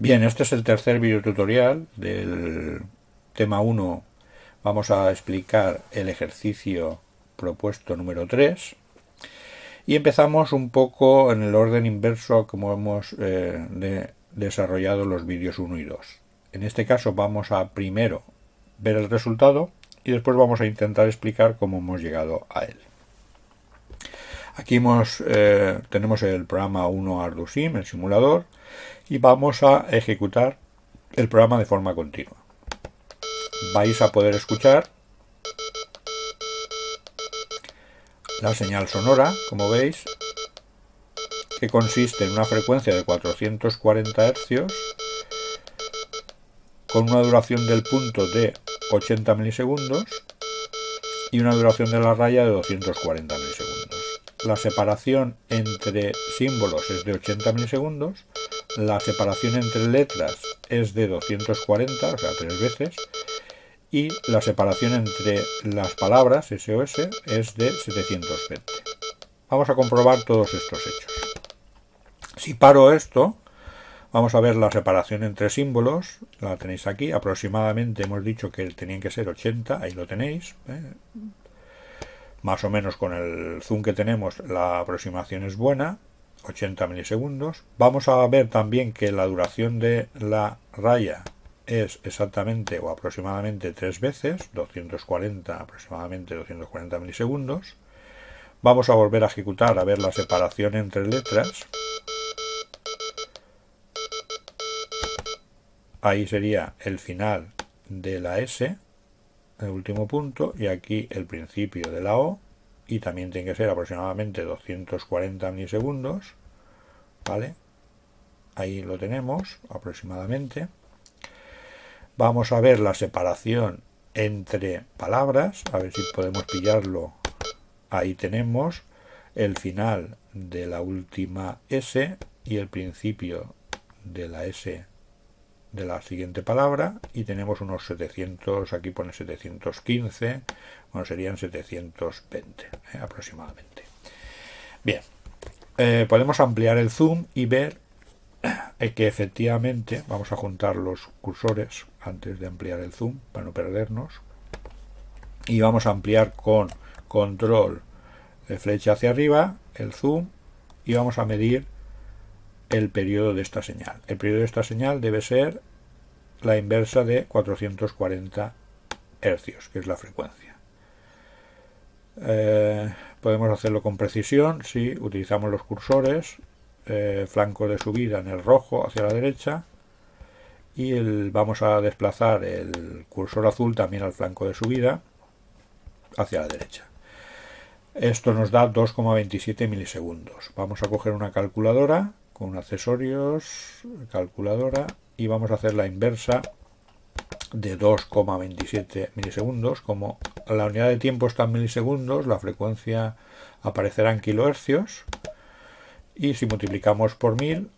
Bien, este es el tercer video tutorial del tema 1. Vamos a explicar el ejercicio propuesto número 3. Y empezamos un poco en el orden inverso como hemos eh, desarrollado los vídeos 1 y 2. En este caso vamos a primero ver el resultado y después vamos a intentar explicar cómo hemos llegado a él. Aquí eh, tenemos el programa 1 ArduSim, el simulador, y vamos a ejecutar el programa de forma continua. Vais a poder escuchar la señal sonora, como veis, que consiste en una frecuencia de 440 Hz con una duración del punto de 80 milisegundos y una duración de la raya de 240 la separación entre símbolos es de 80 milisegundos, la separación entre letras es de 240, o sea, tres veces, y la separación entre las palabras SOS es de 720. Vamos a comprobar todos estos hechos. Si paro esto, vamos a ver la separación entre símbolos, la tenéis aquí, aproximadamente hemos dicho que tenían que ser 80, ahí lo tenéis, ¿eh? Más o menos con el zoom que tenemos la aproximación es buena, 80 milisegundos. Vamos a ver también que la duración de la raya es exactamente o aproximadamente tres veces, 240 aproximadamente 240 milisegundos. Vamos a volver a ejecutar a ver la separación entre letras. Ahí sería el final de la S, el último punto y aquí el principio de la O y también tiene que ser aproximadamente 240 milisegundos vale ahí lo tenemos aproximadamente vamos a ver la separación entre palabras a ver si podemos pillarlo ahí tenemos el final de la última S y el principio de la S de la siguiente palabra y tenemos unos 700, aquí pone 715, bueno, serían 720 ¿eh? aproximadamente. Bien, eh, podemos ampliar el zoom y ver eh, que efectivamente, vamos a juntar los cursores antes de ampliar el zoom para no perdernos, y vamos a ampliar con control de flecha hacia arriba el zoom y vamos a medir el periodo de esta señal. El periodo de esta señal debe ser la inversa de 440 hercios, que es la frecuencia. Eh, podemos hacerlo con precisión si utilizamos los cursores, eh, flanco de subida en el rojo hacia la derecha, y vamos a desplazar el cursor azul también al flanco de subida hacia la derecha. Esto nos da 2,27 milisegundos. Vamos a coger una calculadora con accesorios, calculadora y vamos a hacer la inversa de 2,27 milisegundos. Como la unidad de tiempo está en milisegundos, la frecuencia aparecerá en kilohercios y si multiplicamos por 1000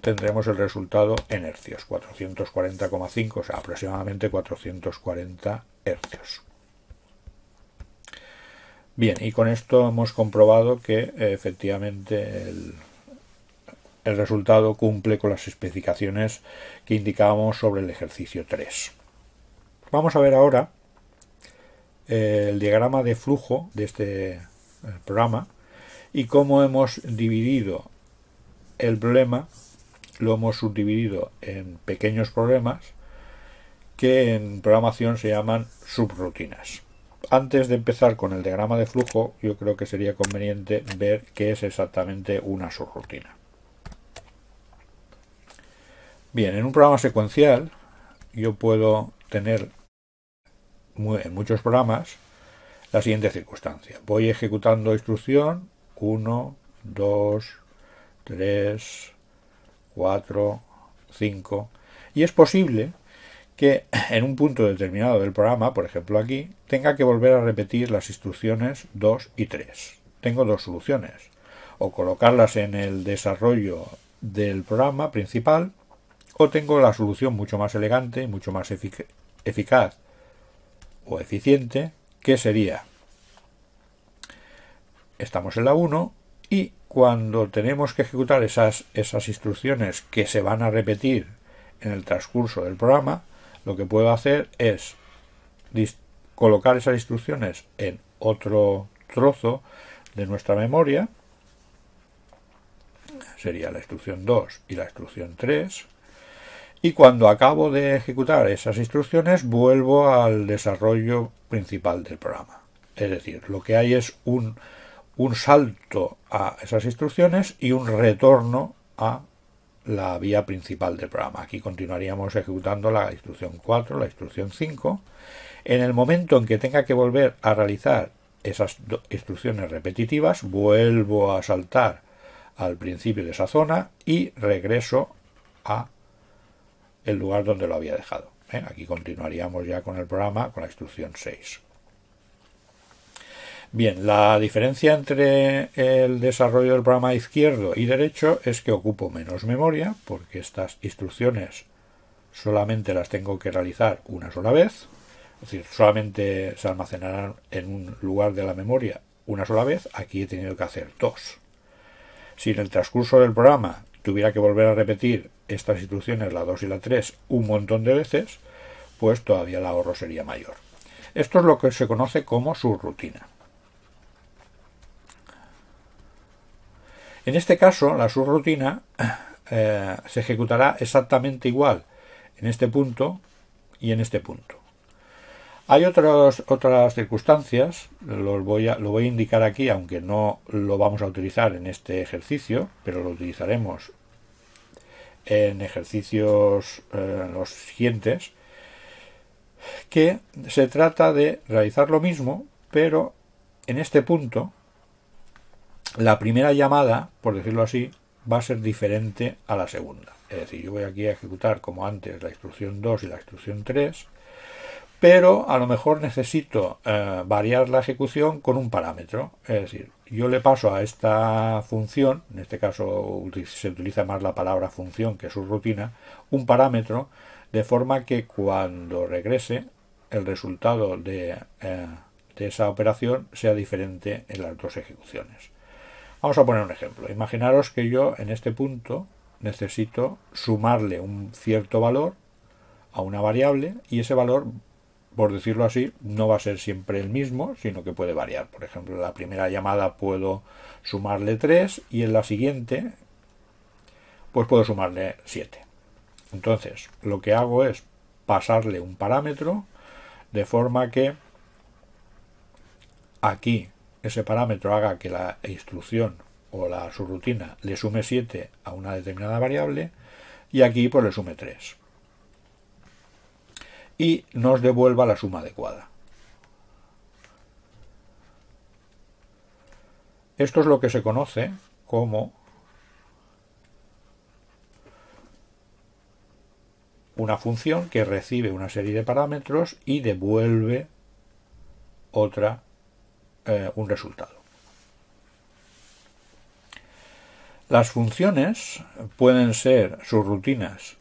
tendremos el resultado en hercios, 440,5, o sea, aproximadamente 440 hercios. Bien, y con esto hemos comprobado que efectivamente el, el resultado cumple con las especificaciones que indicábamos sobre el ejercicio 3. Vamos a ver ahora eh, el diagrama de flujo de este eh, programa y cómo hemos dividido el problema, lo hemos subdividido en pequeños problemas que en programación se llaman subrutinas. Antes de empezar con el diagrama de flujo, yo creo que sería conveniente ver qué es exactamente una subrutina. Bien, en un programa secuencial yo puedo tener en muchos programas la siguiente circunstancia. Voy ejecutando instrucción 1, 2, 3, 4, 5 y es posible que en un punto determinado del programa, por ejemplo aquí, tenga que volver a repetir las instrucciones 2 y 3. Tengo dos soluciones, o colocarlas en el desarrollo del programa principal o tengo la solución mucho más elegante, mucho más eficaz o eficiente, que sería, estamos en la 1 y cuando tenemos que ejecutar esas, esas instrucciones que se van a repetir en el transcurso del programa, lo que puedo hacer es colocar esas instrucciones en otro trozo de nuestra memoria, sería la instrucción 2 y la instrucción 3, y cuando acabo de ejecutar esas instrucciones vuelvo al desarrollo principal del programa. Es decir, lo que hay es un, un salto a esas instrucciones y un retorno a la vía principal del programa. Aquí continuaríamos ejecutando la instrucción 4, la instrucción 5. En el momento en que tenga que volver a realizar esas instrucciones repetitivas, vuelvo a saltar al principio de esa zona y regreso a el lugar donde lo había dejado. ¿eh? Aquí continuaríamos ya con el programa, con la instrucción 6. Bien, la diferencia entre el desarrollo del programa izquierdo y derecho es que ocupo menos memoria, porque estas instrucciones solamente las tengo que realizar una sola vez, es decir, solamente se almacenarán en un lugar de la memoria una sola vez, aquí he tenido que hacer dos. Si en el transcurso del programa tuviera que volver a repetir estas instrucciones, la 2 y la 3, un montón de veces, pues todavía el ahorro sería mayor. Esto es lo que se conoce como subrutina. En este caso, la subrutina eh, se ejecutará exactamente igual en este punto y en este punto. Hay otras circunstancias, los voy a, lo voy a indicar aquí, aunque no lo vamos a utilizar en este ejercicio, pero lo utilizaremos en ejercicios eh, los siguientes, que se trata de realizar lo mismo, pero en este punto la primera llamada, por decirlo así, va a ser diferente a la segunda. Es decir, yo voy aquí a ejecutar como antes la instrucción 2 y la instrucción 3, pero a lo mejor necesito eh, variar la ejecución con un parámetro. Es decir, yo le paso a esta función, en este caso se utiliza más la palabra función que su rutina, un parámetro, de forma que cuando regrese el resultado de, eh, de esa operación sea diferente en las dos ejecuciones. Vamos a poner un ejemplo. Imaginaros que yo en este punto necesito sumarle un cierto valor a una variable y ese valor por decirlo así, no va a ser siempre el mismo, sino que puede variar. Por ejemplo, en la primera llamada puedo sumarle 3 y en la siguiente, pues puedo sumarle 7. Entonces, lo que hago es pasarle un parámetro de forma que aquí ese parámetro haga que la instrucción o la subrutina le sume 7 a una determinada variable y aquí pues le sume 3 y nos devuelva la suma adecuada. Esto es lo que se conoce como una función que recibe una serie de parámetros y devuelve otra eh, un resultado. Las funciones pueden ser subrutinas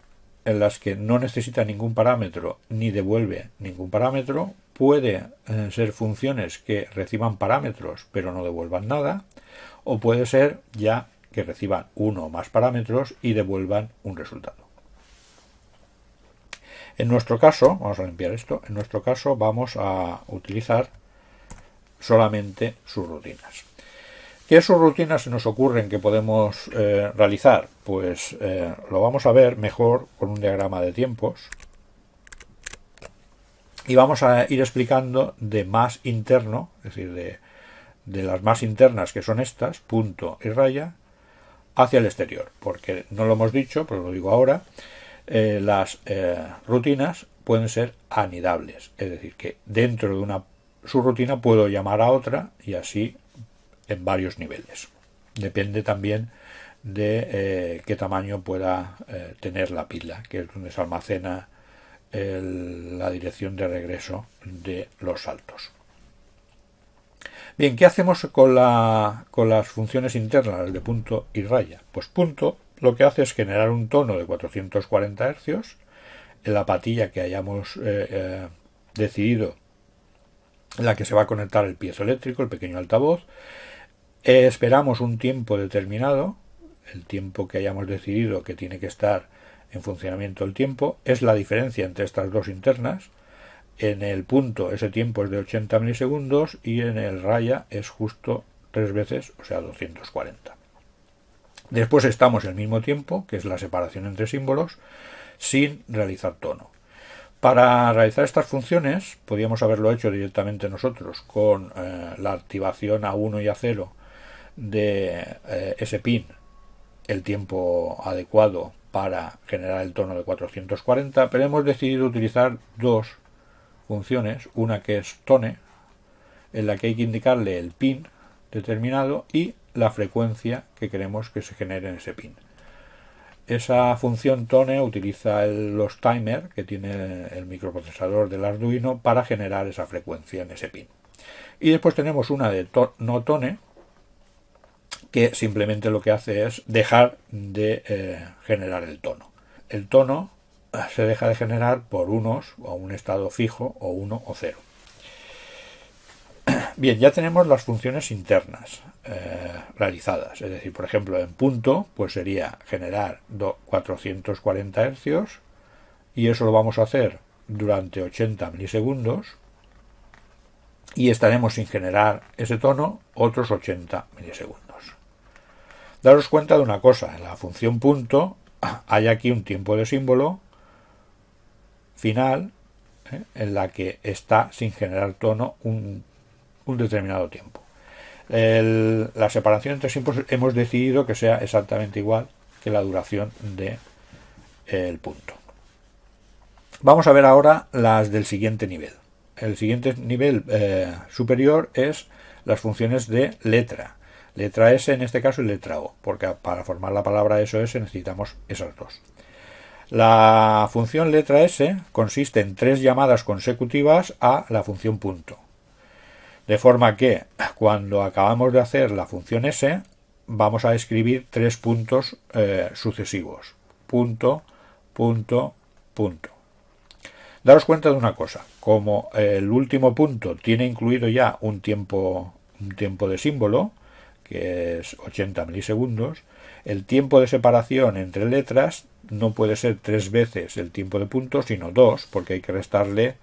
en las que no necesita ningún parámetro ni devuelve ningún parámetro, puede eh, ser funciones que reciban parámetros pero no devuelvan nada, o puede ser ya que reciban uno o más parámetros y devuelvan un resultado. En nuestro caso, vamos a limpiar esto, en nuestro caso vamos a utilizar solamente sus rutinas. ¿Qué rutinas se nos ocurren que podemos eh, realizar? Pues eh, lo vamos a ver mejor con un diagrama de tiempos. Y vamos a ir explicando de más interno, es decir, de, las más internas que son estas, punto y raya, hacia el exterior. Porque no lo hemos dicho, pero lo digo ahora, eh, las rutinas pueden ser anidables. Es decir, que dentro de una subrutina puedo llamar a otra y así en varios niveles. Depende también de eh, qué tamaño pueda eh, tener la pila, que es donde se almacena la dirección de regreso de los saltos. Bien, ¿qué hacemos con, la, con las funciones internas de punto y raya? Pues punto lo que hace es generar un tono de 440 hercios en la patilla que hayamos eh, decidido en la que se va a conectar el piezo eléctrico, el pequeño altavoz, esperamos un tiempo determinado, el tiempo que hayamos decidido que tiene que estar en funcionamiento el tiempo, es la diferencia entre estas dos internas. En el punto ese tiempo es de 80 milisegundos y en el raya es justo tres veces, o sea, 240. Después estamos el mismo tiempo, que es la separación entre símbolos, sin realizar tono. Para realizar estas funciones, podríamos haberlo hecho directamente nosotros con eh, la activación a 1 y a 0 de eh, ese pin el tiempo adecuado para generar el tono de 440, pero hemos decidido utilizar dos funciones, una que es tone, en la que hay que indicarle el pin determinado y la frecuencia que queremos que se genere en ese pin. Esa función tone utiliza los timer que tiene el microprocesador del Arduino para generar esa frecuencia en ese pin. Y después tenemos una de no tone, que simplemente lo que hace es dejar de eh, generar el tono. El tono ah, se deja de generar por unos o un estado fijo o uno o cero. Bien, ya tenemos las funciones internas eh, realizadas. Es decir, por ejemplo, en punto, pues sería generar 440 hercios y eso lo vamos a hacer durante 80 milisegundos y estaremos sin generar ese tono otros 80 milisegundos. Daros cuenta de una cosa, en la función punto hay aquí un tiempo de símbolo final eh, en la que está sin generar tono un, determinado tiempo. la separación entre símbolos hemos decidido que sea exactamente igual que la duración del de, eh, punto. Vamos a ver ahora las del siguiente nivel. El siguiente nivel eh, superior es las funciones de letra letra S en este caso y letra O, porque para formar la palabra SOS necesitamos esas dos. La función letra S consiste en tres llamadas consecutivas a la función punto. De forma que cuando acabamos de hacer la función S, vamos a escribir tres puntos eh, sucesivos. Punto, punto, punto. Daros cuenta de una cosa, como el último punto tiene incluido ya un tiempo, un tiempo de símbolo, que es 80 milisegundos, el tiempo de separación entre letras no puede ser tres veces el tiempo de puntos, sino dos, porque hay que restarle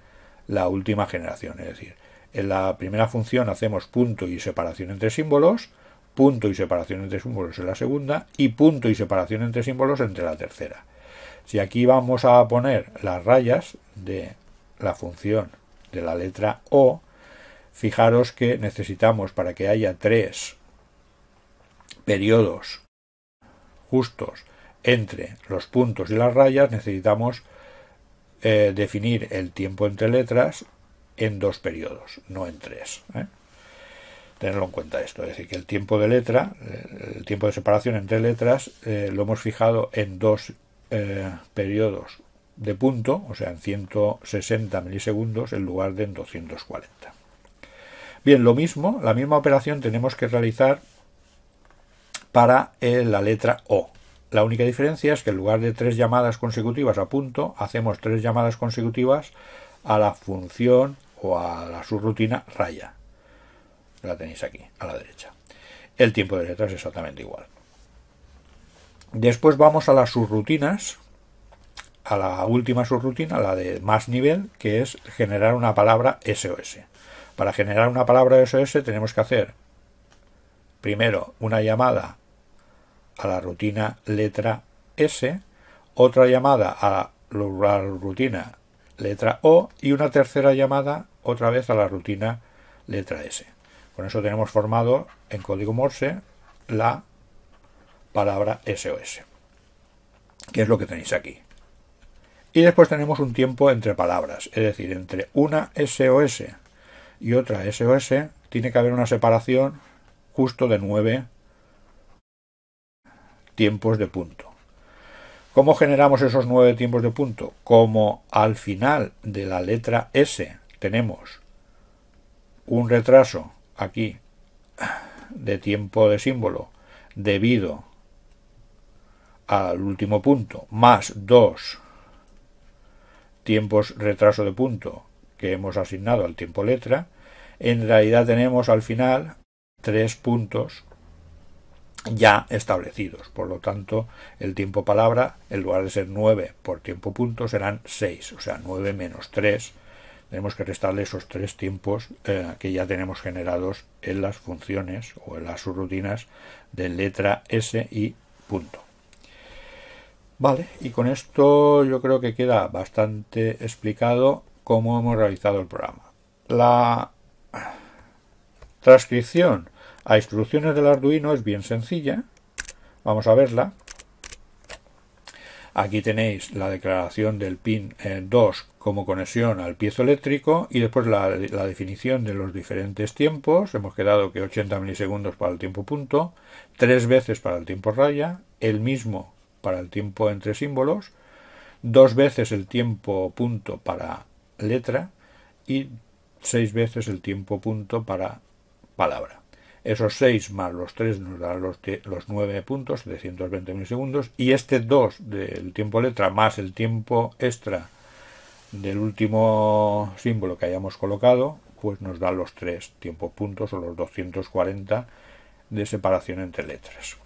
la última generación. Es decir, en la primera función hacemos punto y separación entre símbolos, punto y separación entre símbolos en la segunda y punto y separación entre símbolos entre la tercera. Si aquí vamos a poner las rayas de la función de la letra O, fijaros que necesitamos para que haya tres periodos justos entre los puntos y las rayas necesitamos eh, definir el tiempo entre letras en dos periodos, no en tres. ¿eh? Tenerlo en cuenta esto, es decir, que el tiempo de letra, eh, el tiempo de separación entre letras, lo hemos fijado en dos periodos de punto, o sea, en 160 milisegundos en lugar de en 240. Bien, lo mismo, la misma operación tenemos que realizar para eh, la letra O. La única diferencia es que en lugar de tres llamadas consecutivas a punto, hacemos tres llamadas consecutivas a la función o a la subrutina raya. La tenéis aquí, a la derecha. El tiempo de letra es exactamente igual. Después vamos a las subrutinas, a la última subrutina, la de más nivel, que es generar una palabra SOS. Para generar una palabra SOS tenemos que hacer primero una llamada a la rutina letra S, otra llamada a la rutina letra O y una tercera llamada otra vez a la rutina letra S. Con eso tenemos formado en código Morse la palabra SOS, que es lo que tenéis aquí. Y después tenemos un tiempo entre palabras, es decir, entre una SOS y otra SOS tiene que haber una separación justo de 9 tiempos de punto. ¿Cómo generamos esos nueve tiempos de punto? Como al final de la letra S tenemos un retraso aquí de tiempo de símbolo debido al último punto más dos tiempos retraso de punto que hemos asignado al tiempo letra, en realidad tenemos al final tres puntos ya establecidos. Por lo tanto, el tiempo palabra, en lugar de ser 9 por tiempo punto, serán 6, o sea, 9 menos 3. Tenemos que restarle esos tres tiempos eh, que ya tenemos generados en las funciones o en las subrutinas de letra S y punto. Vale, y con esto yo creo que queda bastante explicado cómo hemos realizado el programa. La transcripción a instrucciones del Arduino es bien sencilla. Vamos a verla. Aquí tenéis la declaración del pin 2 como conexión al piezo eléctrico y después la, la, definición de los diferentes tiempos. Hemos quedado que 80 milisegundos para el tiempo punto, tres veces para el tiempo raya, el mismo para el tiempo entre símbolos, dos veces el tiempo punto para letra y seis veces el tiempo punto para palabra. Esos 6 más los 3 nos dan los, los 9 puntos, 720 milisegundos. Y este 2 del tiempo letra más el tiempo extra del último símbolo que hayamos colocado, pues nos da los 3 tiempo puntos o los 240 de separación entre letras.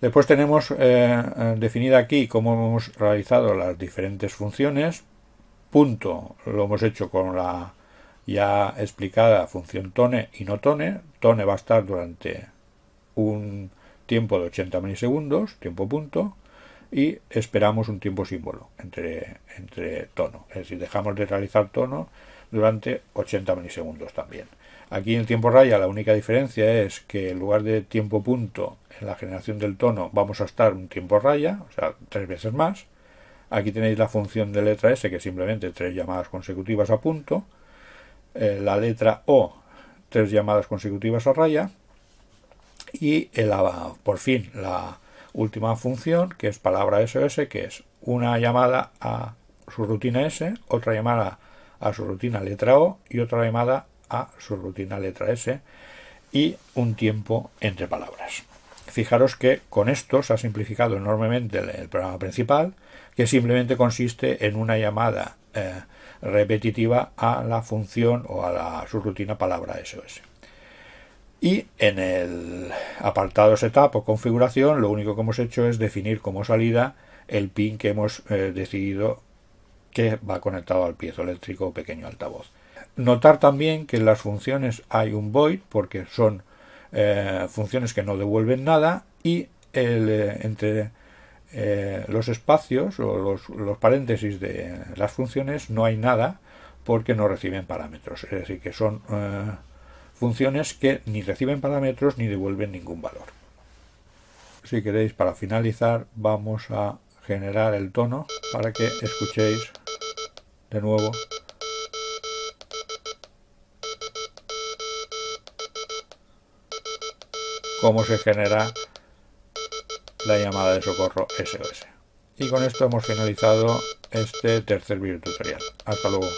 Después tenemos eh, eh, definida aquí cómo hemos realizado las diferentes funciones. Punto lo hemos hecho con la ya explicada función tone y no tone. Tone va a estar durante un tiempo de 80 milisegundos, tiempo punto, y esperamos un tiempo símbolo entre, entre tono. Es decir, dejamos de realizar tono durante 80 milisegundos también. Aquí en el tiempo raya la única diferencia es que en lugar de tiempo punto en la generación del tono vamos a estar un tiempo raya, o sea, tres veces más. Aquí tenéis la función de letra S que simplemente tres llamadas consecutivas a punto. Eh, la letra O, tres llamadas consecutivas a raya, y el, por fin la última función, que es palabra SOS, que es una llamada a su rutina S, otra llamada a su rutina letra O y otra llamada a su rutina letra S y un tiempo entre palabras. Fijaros que con esto se ha simplificado enormemente el, programa principal, que simplemente consiste en una llamada eh, repetitiva a la función o a la subrutina palabra SOS. Y en el apartado setup o configuración, lo único que hemos hecho es definir como salida el pin que hemos eh, decidido que va conectado al piezo eléctrico o pequeño altavoz. Notar también que en las funciones hay un void porque son eh, funciones que no devuelven nada y el, eh, entre eh, los espacios o los, paréntesis de las funciones no hay nada porque no reciben parámetros. Es decir, que son eh, funciones que ni reciben parámetros ni devuelven ningún valor. Si queréis, para finalizar, vamos a generar el tono para que escuchéis de nuevo cómo se genera la llamada de socorro SOS. Y con esto hemos finalizado este tercer video tutorial. Hasta luego.